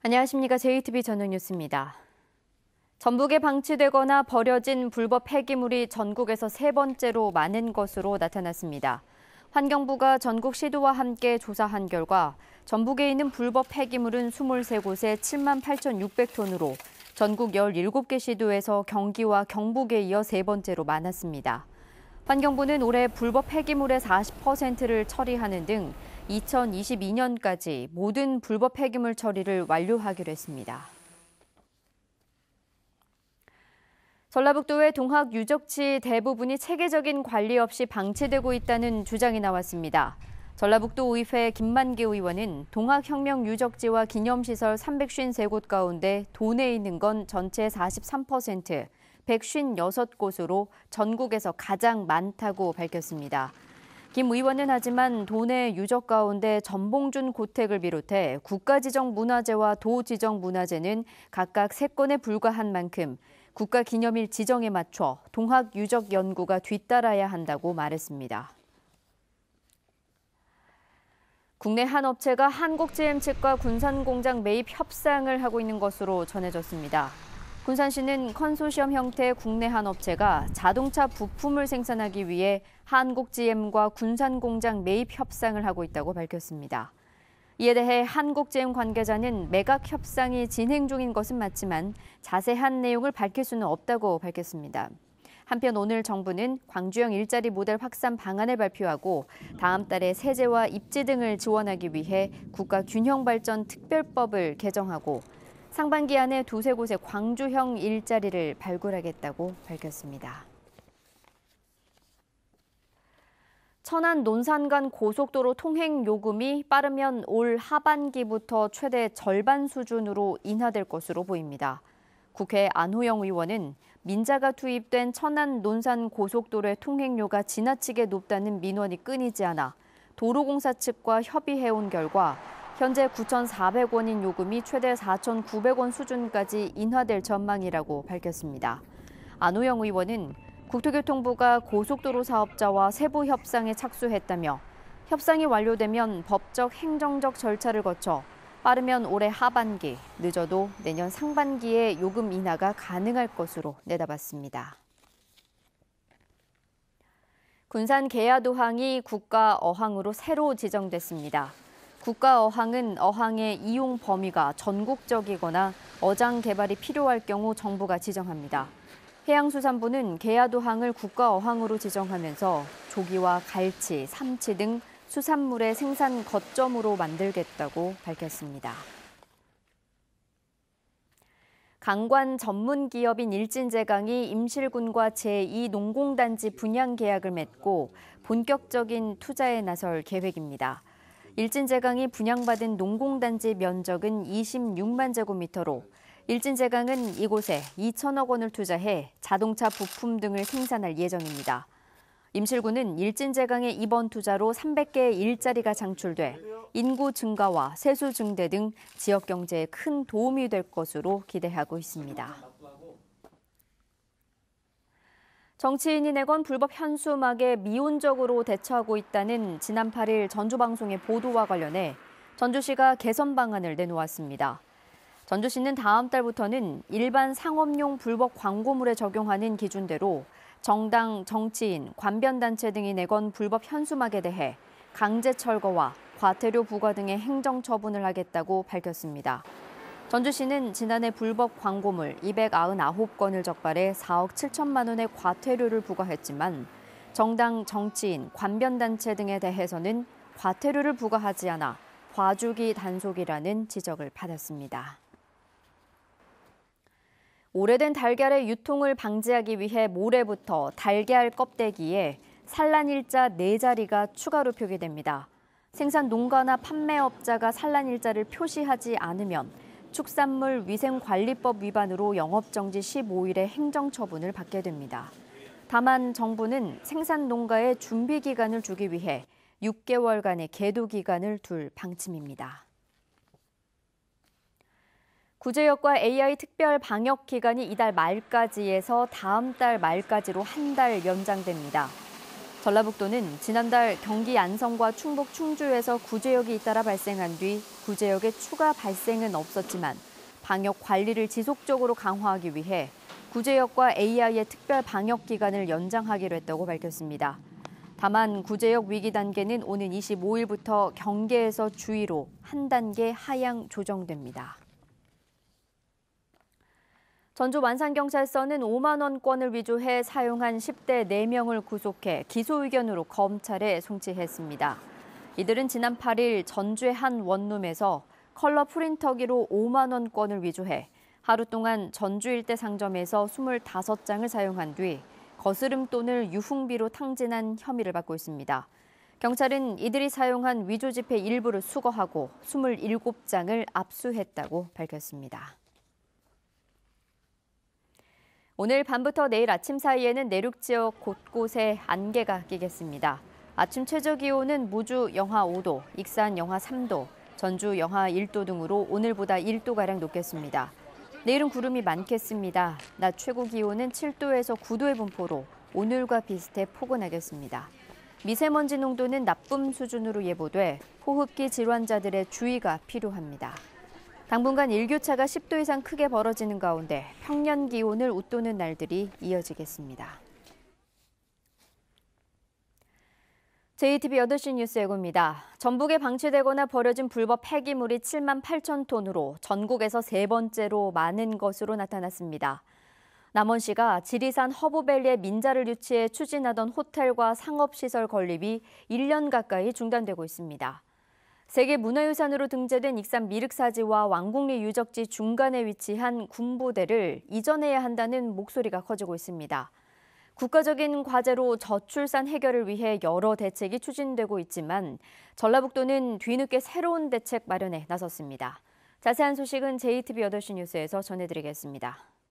안녕하십니까. JTB 저녁 뉴스입니다. 전북에 방치되거나 버려진 불법 폐기물이 전국에서 세 번째로 많은 것으로 나타났습니다. 환경부가 전국 시도와 함께 조사한 결과 전북에 있는 불법 폐기물은 23곳에 7만 8,600톤으로 전국 17개 시도에서 경기와 경북에 이어 세 번째로 많았습니다. 환경부는 올해 불법 폐기물의 40%를 처리하는 등 2022년까지 모든 불법 폐기물 처리를 완료하기로 했습니다. 전라북도의 동학 유적지 대부분이 체계적인 관리 없이 방치되고 있다는 주장이 나왔습니다. 전라북도 의회 김만기 의원은 동학혁명 유적지와 기념시설 353곳 가운데 돈에 있는 건 전체 43%, 156곳으로 전국에서 가장 많다고 밝혔습니다. 김 의원은 하지만 도내 유적 가운데 전봉준 고택을 비롯해 국가지정 문화재와 도지정 문화재는 각각 세건에 불과한 만큼 국가기념일 지정에 맞춰 동학 유적 연구가 뒤따라야 한다고 말했습니다. 국내 한 업체가 한국GM 측과 군산공장 매입 협상을 하고 있는 것으로 전해졌습니다. 군산시는 컨소시엄 형태의 국내 한 업체가 자동차 부품을 생산하기 위해 한국 GM과 군산 공장 매입 협상을 하고 있다고 밝혔습니다. 이에 대해 한국 GM 관계자는 매각 협상이 진행 중인 것은 맞지만 자세한 내용을 밝힐 수는 없다고 밝혔습니다. 한편 오늘 정부는 광주형 일자리 모델 확산 방안을 발표하고 다음 달에 세제와 입지 등을 지원하기 위해 국가균형발전 특별법을 개정하고 상반기 안에 두세 곳의 광주형 일자리를 발굴하겠다고 밝혔습니다. 천안 논산간 고속도로 통행 요금이 빠르면 올 하반기부터 최대 절반 수준으로 인하될 것으로 보입니다. 국회 안호영 의원은 민자가 투입된 천안 논산 고속도로의 통행료가 지나치게 높다는 민원이 끊이지 않아 도로공사 측과 협의해온 결과 현재 9,400원인 요금이 최대 4,900원 수준까지 인하될 전망이라고 밝혔습니다. 안호영 의원은 국토교통부가 고속도로 사업자와 세부 협상에 착수했다며 협상이 완료되면 법적 행정적 절차를 거쳐 빠르면 올해 하반기, 늦어도 내년 상반기에 요금 인하가 가능할 것으로 내다봤습니다. 군산 계야도항이 국가 어항으로 새로 지정됐습니다. 국가 어항은 어항의 이용 범위가 전국적이거나 어장 개발이 필요할 경우 정부가 지정합니다. 해양수산부는 개야도항을 국가 어항으로 지정하면서 조기와 갈치, 삼치 등 수산물의 생산 거점으로 만들겠다고 밝혔습니다. 강관 전문 기업인 일진제강이 임실군과 제2농공단지 분양 계약을 맺고 본격적인 투자에 나설 계획입니다. 일진제강이 분양받은 농공단지 면적은 26만 제곱미터로 일진제강은 이곳에 2천억 원을 투자해 자동차 부품 등을 생산할 예정입니다. 임실군은 일진제강의 이번 투자로 300개의 일자리가 창출돼 인구 증가와 세수 증대 등 지역 경제에 큰 도움이 될 것으로 기대하고 있습니다. 정치인이 내건 불법 현수막에 미온적으로 대처하고 있다는 지난 8일 전주방송의 보도와 관련해 전주시가 개선 방안을 내놓았습니다. 전주시는 다음 달부터는 일반 상업용 불법 광고물에 적용하는 기준대로 정당, 정치인, 관변단체 등이 내건 불법 현수막에 대해 강제 철거와 과태료 부과 등의 행정 처분을 하겠다고 밝혔습니다. 전주시는 지난해 불법 광고물 299건을 적발해 4억 7천만 원의 과태료를 부과했지만 정당, 정치인, 관변단체 등에 대해서는 과태료를 부과하지 않아 과주기 단속이라는 지적을 받았습니다. 오래된 달걀의 유통을 방지하기 위해 모레부터 달걀 껍데기에 산란 일자 4자리가 추가로 표기됩니다. 생산 농가나 판매업자가 산란 일자를 표시하지 않으면 축산물 위생관리법 위반으로 영업정지 15일의 행정처분을 받게 됩니다. 다만 정부는 생산 농가에 준비 기간을 주기 위해 6개월간의 계도 기간을 둘 방침입니다. 구제역과 AI 특별 방역 기간이 이달 말까지에서 다음 달 말까지로 한 달 연장됩니다. 전라북도는 지난달 경기 안성과 충북 충주에서 구제역이 잇따라 발생한 뒤구제역에 추가 발생은 없었지만 방역 관리를 지속적으로 강화하기 위해 구제역과 AI의 특별 방역 기간을 연장하기로 했다고 밝혔습니다. 다만 구제역 위기 단계는 오는 25일부터 경계에서 주의로 한 단계 하향 조정됩니다. 전주 완산경찰서는 5만 원권을 위조해 사용한 10대 4명을 구속해 기소 의견으로 검찰에 송치했습니다. 이들은 지난 8일 전주의 한 원룸에서 컬러 프린터기로 5만 원권을 위조해 하루 동안 전주 일대 상점에서 25장을 사용한 뒤 거스름 돈을 유흥비로 탕진한 혐의를 받고 있습니다. 경찰은 이들이 사용한 위조 지폐 일부를 수거하고 27장을 압수했다고 밝혔습니다. 오늘 밤부터 내일 아침 사이에는 내륙 지역 곳곳에 안개가 끼겠습니다. 아침 최저 기온은 무주 영하 5도, 익산 영하 3도, 전주 영하 1도 등으로 오늘보다 1도가량 높겠습니다. 내일은 구름이 많겠습니다. 낮 최고 기온은 7도에서 9도의 분포로 오늘과 비슷해 포근하겠습니다. 미세먼지 농도는 나쁨 수준으로 예보돼 호흡기 질환자들의 주의가 필요합니다. 당분간 일교차가 10도 이상 크게 벌어지는 가운데 평년 기온을 웃도는 날들이 이어지겠습니다. j t b 8시 뉴스 예고입니다. 전북에 방치되거나 버려진 불법 폐기물이 7만 8천 톤으로 전국에서 세 번째로 많은 것으로 나타났습니다. 남원시가 지리산 허브밸리에 민자를 유치해 추진하던 호텔과 상업시설 건립이 1년 가까이 중단되고 있습니다. 세계 문화유산으로 등재된 익산 미륵사지와 왕궁리 유적지 중간에 위치한 군부대를 이전해야 한다는 목소리가 커지고 있습니다. 국가적인 과제로 저출산 해결을 위해 여러 대책이 추진되고 있지만 전라북도는 뒤늦게 새로운 대책 마련에 나섰습니다. 자세한 소식은 j t b 8시 뉴스에서 전해드리겠습니다.